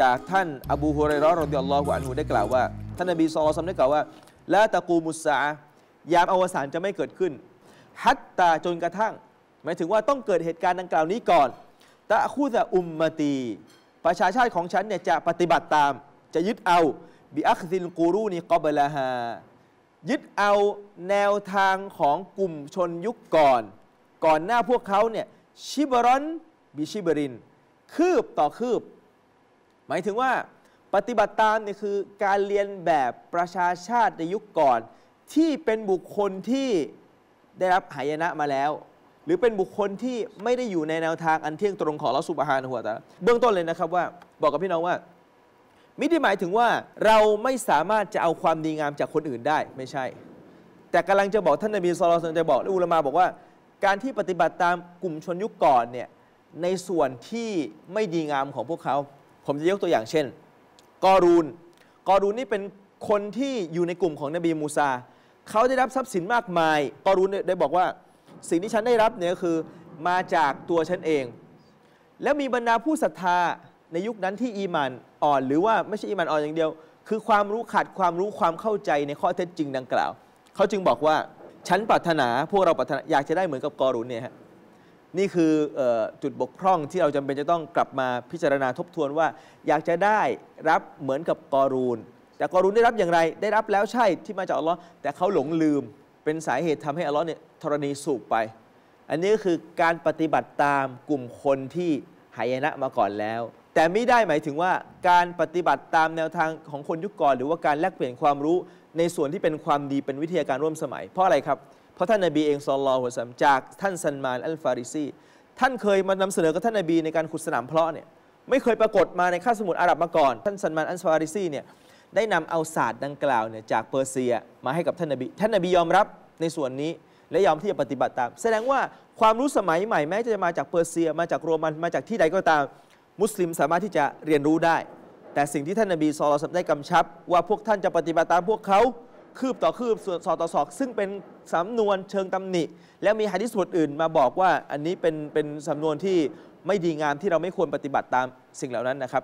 จากท่าน อบูฮุเรย์รอรดิอัลลอฮุอานูได้กล่าวว่า ท่านนบีซอลซัมได้กล่าวว่าละตะกูมุสายามอวสานจะไม่เกิดขึ้น ฮัตตาจนกระทั่ง หมายถึงว่าต้องเกิดเหตุการณ์ดังกล่าวนี้ก่อนตะคูซะอุมมตี ประชาชาติของฉันเนี่ยจะปฏิบัติตามจะยึดเอาบิอัคซินกูรูนีกอบลาฮายึดเอาแนวทางของกลุ่มชนยุคก่อน ก่อนหน้าพวกเขาเนี่ยชิบรอนบิชิบรินคืบต่อคืบมายถึงว่าปฏิบัติตามนี่คือการเรียนแบบประชาชาติในยุคก่อน ที่เป็นบุคคลที่ได้รับหายนะมาแล้ว หรือเป็นบุคคลที่ไม่ได้อยู่ในแนวทาง อันเที่ยงตรงของเราสุบฮานหัวตาเบื้องต้นเลยนะครับว่า บอกกับพี่น้องว่าไม่ได้หมายถึงว่าเราไม่สามารถจะเอาความดีงามจากคนอื่นได้ ไม่ใช่ แต่กำลังจะบอกท่านนบีสุลต่านจะบอกและอุลมาบอกว่าการที่ปฏิบัติตามกลุ่มชนยุคก่อนเนี่ยในส่วนที่ไม่ดีงามของพวกเขาผมจะยกตัวอย่างเช่น กอรูนกอรูนนี่เป็นคนที่อยู่ในกลุ่มของนบีมูซาเขาได้รับทรัพย์สินมากมาย กอรูนได้บอกว่าสิ่งที่ฉันได้รับเนี่ยคือมาจากตัวฉันเอง แล้วมีบรรดาผู้ศรัทธาในยุคนั้นที่อีมานอ่อน หรือว่าไม่ใช่อีมานอ่อนอย่างเดียว คือความรู้ขาดความรู้ความเข้าใจในข้อเท็จจริงดังกล่าว เขาจึงบอกว่าฉันปรารถนา พวกเราปรารถนาอยากจะได้เหมือนกับกอรุนเนี่ยฮะนี่คือจุดบกพร่องที่เราจำเป็นจะต้องกลับมาพิจารณาทบทวนว่า อยากจะได้รับเหมือนกับกอรูนแต่กอรูนได้รับอย่างไรได้รับแล้วใช่ที่มาจากอัลลอฮ์แต่เขาหลงลืม เป็นสาเหตุทำให้อัลลอฮ์เนี่ยธรณีสูบไป อันนี้ก็คือการปฏิบัติตามกลุ่มคนที่หายนะมาก่อนแล้ว แต่ไม่ได้หมายถึงว่าการปฏิบัติตามแนวทางของคนยุคก่อนหรือว่าการแลกเปลี่ยนความรู้ในส่วนที่เป็นความดีเป็นวิทยาการร่วมสมัย เพราะอะไรครับเพราะท่านนบีเองสอลอหัวสัมจากท่านซันมานอัลฟาริซีท่านเคยมานำเสนอกับท่านนบีในการขุดสนามเพาะเนี่ยไม่เคยปรากฏมาในข้าสมุทรอาหรับมาก่อน ท่านซันมานอัลฟาริซีเนี่ยได้นำเอาศาสตร์ดังกล่าวเนี่ยจากเปอร์เซียมาให้กับท่านนบีท่านนบียอมรับในส่วนนี้และยอมที่จะปฏิบัติตามแสดงว่าความรู้สมัยใหม่แม้จะมาจากเปอร์เซียมาจากโรมันมาจากที่ใดก็ตาม มุสลิมสามารถที่จะเรียนรู้ได้ แต่สิ่งที่ท่านนบีสอลสัมได้กำชับ ว่าพวกท่านจะปฏิบัติตามพวกเขาคืบต่อคืบสอต่อสอบซึ่งเป็นสำนวนเชิงตำหนิ แล้วมีหะดิษบทอื่นมาบอกว่าอันนี้เป็นเป็นสำนวนที่ไม่ดีงาม ที่เราไม่ควรปฏิบัติตามสิ่งเหล่านั้นนะครับ